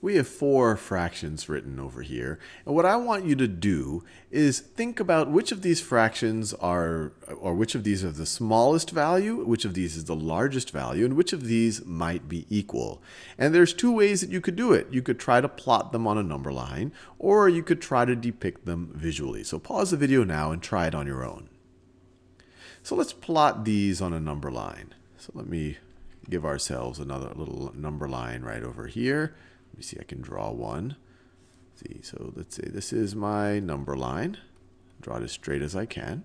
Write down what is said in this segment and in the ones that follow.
we have four fractions written over here. And what I want you to do is think about which of these fractions are, or which of these are the smallest value, which of these is the largest value, and which of these might be equal. And there's two ways that you could do it. You could try to plot them on a number line, or you could try to depict them visually. So pause the video now and try it on your own. So let's plot these on a number line. So let me give ourselves another little number line right over here. Let me see, I can draw one. Let's see, so let's say this is my number line. Draw it as straight as I can.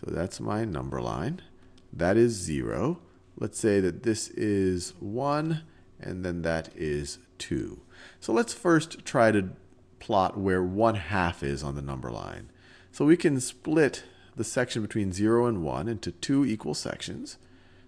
So that's my number line. That is zero. Let's say that this is one, and then that is two. So let's first try to plot where one half is on the number line. So we can split the section between zero and one into two equal sections.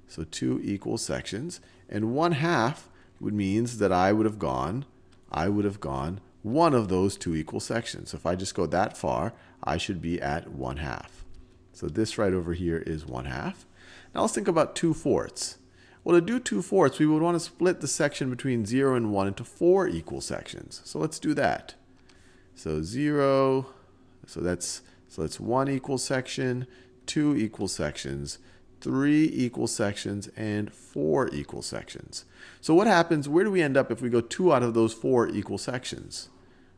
So two equal sections, and one half would means that I would have gone, I would have gone one of those two equal sections. So if I just go that far, I should be at 1 half. So this right over here is 1 half. Now let's think about 2 fourths. Well, to do 2 fourths, we would want to split the section between 0 and 1 into 4 equal sections. So let's do that. So 0, so that's, so that's 1 equal section, 2 equal sections, three equal sections, and four equal sections. So what happens, where do we end up if we go two out of those four equal sections?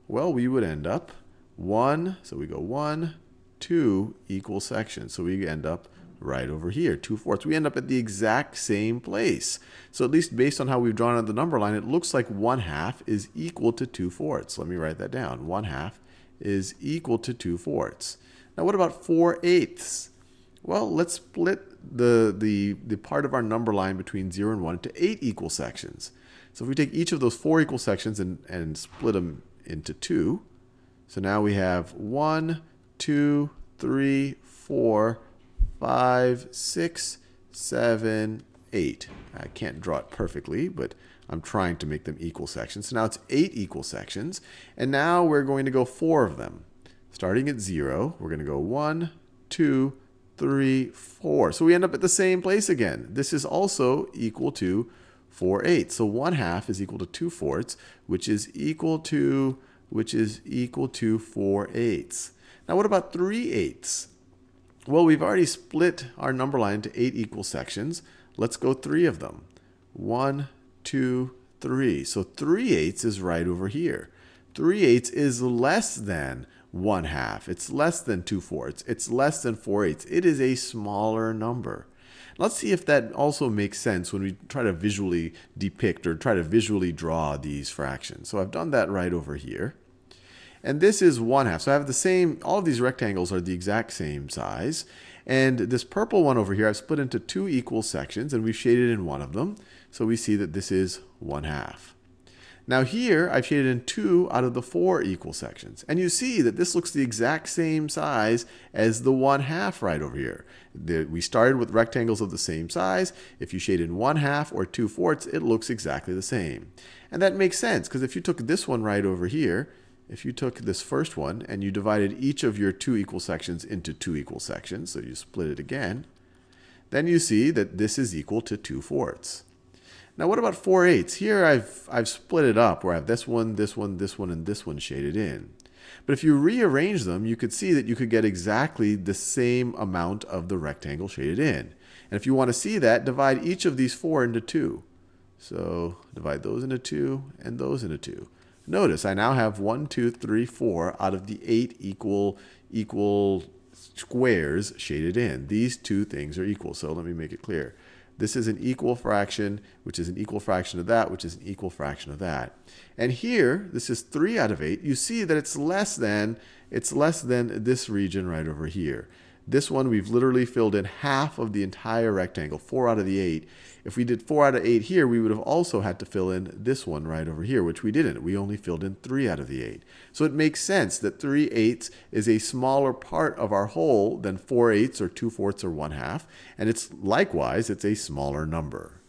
Well, we would end up one, so we go one, two equal sections. So we end up right over here, 2 fourths. We end up at the exact same place. So at least based on how we've drawn out the number line, it looks like 1 half is equal to 2 fourths. Let me write that down. 1 half is equal to 2 fourths. Now what about 4 eighths? Well, let's split the, the, the part of our number line between 0 and 1 into 8 equal sections. So if we take each of those four equal sections and, and split them into two, so now we have 1, 2, 3, 4, 5, 6, 7, 8. I can't draw it perfectly, but I'm trying to make them equal sections. So now it's 8 equal sections. And now we're going to go 4 of them. Starting at 0, we're going to go 1, 2, 3, 4. So we end up at the same place again. This is also equal to 4 eighths. So 1 half is equal to 2 fourths, which is equal to which is equal to 4 eighths. Now what about 3 eighths? Well, we've already split our number line into eight equal sections. Let's go three of them. One, two, three. So 3 eighths is right over here. 3 eighths is less than 1 half. It's less than 2 fourths. It's less than 4 eighths. It is a smaller number. Let's see if that also makes sense when we try to visually depict or try to visually draw these fractions. So I've done that right over here. And this is 1 half. So I have the same, all of these rectangles are the exact same size. And this purple one over here, I've split into two equal sections, and we've shaded in one of them. So we see that this is 1 half. Now here, I've shaded in two out of the four equal sections. And you see that this looks the exact same size as the 1 half right over here. The, we started with rectangles of the same size. If you shade in 1 half or 2 fourths, it looks exactly the same. And that makes sense, because if you took this one right over here, if you took this first one and you divided each of your two equal sections into two equal sections, so you split it again, then you see that this is equal to 2 fourths. Now, what about 4 eighths? Here I've, I've split it up where I have this one, this one, this one, and this one shaded in. But if you rearrange them, you could see that you could get exactly the same amount of the rectangle shaded in. And if you want to see that, divide each of these four into two. So divide those into two and those into two. Notice I now have one, two, three, four out of the eight equal, equal squares shaded in. These two things are equal, so let me make it clear. This is an equal fraction, which is an equal fraction of that, which is an equal fraction of that. And here, this is 3 out of 8. You see that it's less than, it's less than this region right over here. This one we've literally filled in half of the entire rectangle, four out of the eight. If we did four out of eight here, we would have also had to fill in this one right over here, which we didn't. We only filled in three out of the eight. So it makes sense that three eighths is a smaller part of our whole than four eighths or two fourths or one half. And it's likewise, it's a smaller number.